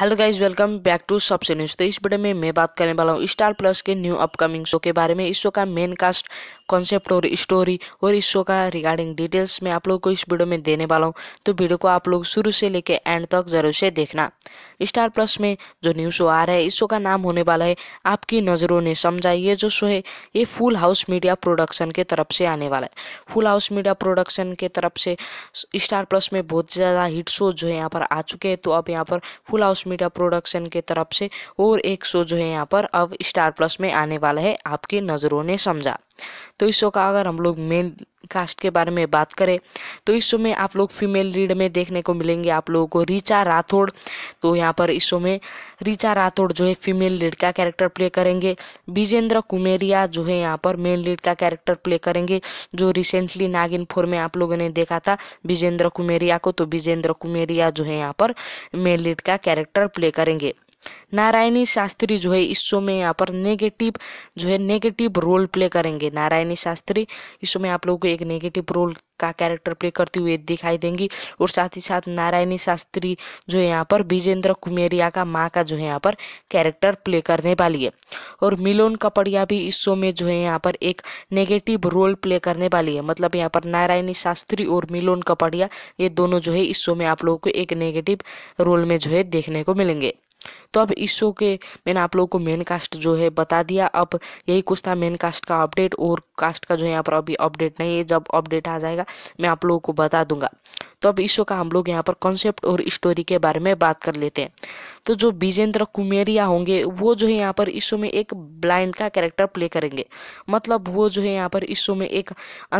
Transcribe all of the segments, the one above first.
hello guys welcome back to Sabse news तो इस वीडियो में मैं बात करने वाला हूँ स्टार प्लस के न्यू अपकमिंग शो के बारे में इस शो का मेन कास्ट कॉन्सेप्ट और स्टोरी और इस शो का रिगार्डिंग डिटेल्स मैं आप लोग को इस वीडियो में देने वाला हूँ तो वीडियो को आप लोग शुरू से लेकर एंड तक जरूर से देखना स्टार प्लस में जो न्यू शो आ रहा है इस शो का नाम होने वाला है आपकी नज़रों ने समझा ये जो शो है ये फुल हाउस मीडिया प्रोडक्शन के तरफ से आने वाला है फुल हाउस मीडिया प्रोडक्शन के तरफ से स्टार प्लस में बहुत ज़्यादा हिट शो जो है यहाँ पर आ चुके हैं तो अब यहाँ पर फुल हाउस मीडिया प्रोडक्शन के तरफ से और एक शो जो है यहाँ पर अब स्टार प्लस में आने वाला है आपकी नज़रों ने समझा तो इस शो का अगर हम लोग मेन कास्ट के बारे में बात करें तो इस शो में आप लोग फीमेल लीड में देखने को मिलेंगे आप लोगों को रिचा राठौड़ तो यहाँ पर इस शो में रिचा राठौड़ जो है फीमेल लीड का कैरेक्टर प्ले करेंगे विजेंद्र कुमेरिया जो है यहाँ पर मेन लीड का कैरेक्टर प्ले करेंगे जो रिसेंटली नागिन फोर में आप लोगों ने देखा था विजेंद्र कुमेरिया को तो विजेंद्र कुमेरिया जो है यहाँ पर मेन लीड का कैरेक्टर प्ले करेंगे नारायणी शास्त्री जो है इस शो में यहाँ पर नेगेटिव जो है नेगेटिव रोल प्ले करेंगे नारायणी शास्त्री इस शो में आप लोगों को एक नेगेटिव रोल का कैरेक्टर प्ले करते हुए दिखाई देंगी और साथ ही साथ नारायणी शास्त्री जो है यहाँ पर विजेंद्र कुमेरिया का माँ का जो है यहाँ पर कैरेक्टर प्ले करने वाली है और मिलोन कपड़िया भी इस शो में जो है यहाँ पर एक नेगेटिव रोल प्ले करने वाली है मतलब यहाँ पर नारायणी शास्त्री और मिलोन कपड़िया ये दोनों जो है इस शो में आप लोगों को एक नेगेटिव रोल में जो है देखने को मिलेंगे तो अब इस शो के मैंने आप लोगों को मेन कास्ट जो है बता दिया अब यही कुछ था मेन कास्ट का अपडेट और कास्ट का जो है यहाँ पर अभी अपडेट नहीं है जब अपडेट आ जाएगा मैं आप लोगों को बता दूंगा तो अब इस शो का हम लोग यहाँ पर कॉन्सेप्ट और स्टोरी के बारे में बात कर लेते हैं तो जो विजेंद्र कुमेरिया होंगे वो जो है यहाँ पर इस शो में एक ब्लाइंड का कैरेक्टर प्ले करेंगे मतलब वो जो है यहाँ पर इस शो में एक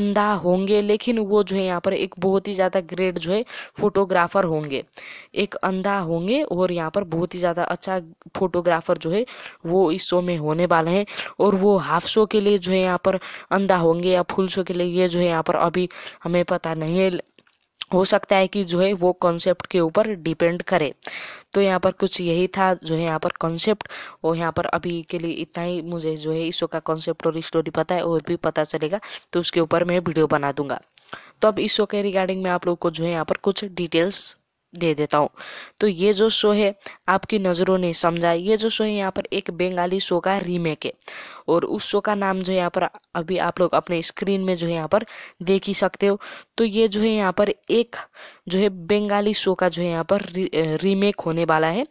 अंधा होंगे लेकिन वो जो है यहाँ पर एक बहुत ही ज़्यादा ग्रेट जो है फोटोग्राफर होंगे एक अंधा होंगे और यहाँ पर बहुत ही ज़्यादा अच्छा फोटोग्राफर जो है वो इस शो में होने वाले हैं और वो हाफ शो के लिए जो है यहाँ पर अंधा होंगे या फुल शो के लिए ये जो है यहाँ पर अभी हमें पता नहीं है हो सकता है कि जो है वो कॉन्सेप्ट के ऊपर डिपेंड करे तो यहाँ पर कुछ यही था जो है यहाँ पर कॉन्सेप्ट और यहाँ पर अभी के लिए इतना ही मुझे जो है इसो का कॉन्सेप्ट और स्टोरी पता है और भी पता चलेगा तो उसके ऊपर मैं वीडियो बना दूंगा तो अब इसो के रिगार्डिंग मैं आप लोग को जो है यहाँ पर कुछ डिटेल्स दे देता हूँ तो ये जो शो है आपकी नज़रों ने समझा ये जो शो है यहाँ पर एक बंगाली शो का रीमेक है और उस शो का नाम जो है यहाँ पर अभी आप लोग अपने स्क्रीन में जो है यहाँ पर देख ही सकते हो तो ये जो है यहाँ पर एक जो है बंगाली शो का जो है यहाँ पर री, रीमेक होने वाला है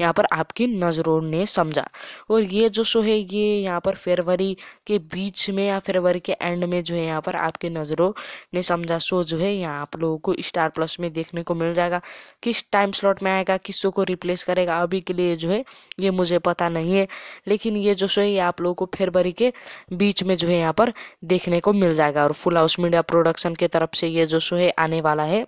यहाँ पर आपकी नज़रों ने समझा और ये जो शो है ये यहाँ पर फरवरी के बीच में या फरवरी के एंड में जो है यहाँ पर आपकी नज़रों ने समझा शो जो है यहाँ आप लोगों को स्टार प्लस में देखने को मिल जाएगा किस टाइम स्लॉट में आएगा किस को रिप्लेस करेगा अभी के लिए जो है ये मुझे पता नहीं है लेकिन ये जो सो है ये आप लोगों को फेरवरी के बीच में जो है यहाँ पर देखने को मिल जाएगा और फुल हाउस मीडिया प्रोडक्शन की तरफ से ये जो सो है आने वाला है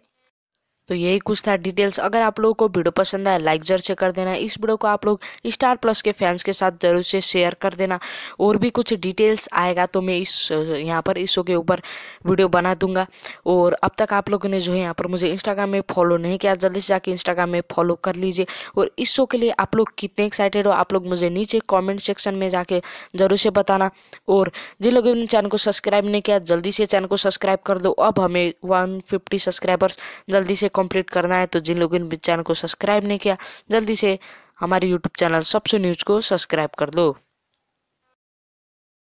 तो यही कुछ था डिटेल्स अगर आप लोगों को वीडियो पसंद आए लाइक जरूर से कर देना इस वीडियो को आप लोग स्टार प्लस के फैंस के साथ जरूर से शेयर कर देना और भी कुछ डिटेल्स आएगा तो मैं इस यहाँ पर इस शो के ऊपर वीडियो बना दूंगा और अब तक आप लोगों ने जो है यहाँ पर मुझे इंस्टाग्राम में फॉलो नहीं किया जल्दी से जाके इंस्टाग्राम में फॉलो कर लीजिए और इस शो के लिए आप लोग कितने एक्साइटेड हो आप लोग मुझे नीचे कमेंट सेक्शन में जाके ज़रूर से बताना और जिन लोगों ने चैनल को सब्सक्राइब नहीं किया जल्दी से चैनल को सब्सक्राइब कर दो अब हमें वन सब्सक्राइबर्स जल्दी से कंप्लीट करना है तो जिन लोगों ने चैनल को सब्सक्राइब नहीं किया जल्दी से हमारे यूट्यूब चैनल सबसे न्यूज़ को सब्सक्राइब कर दो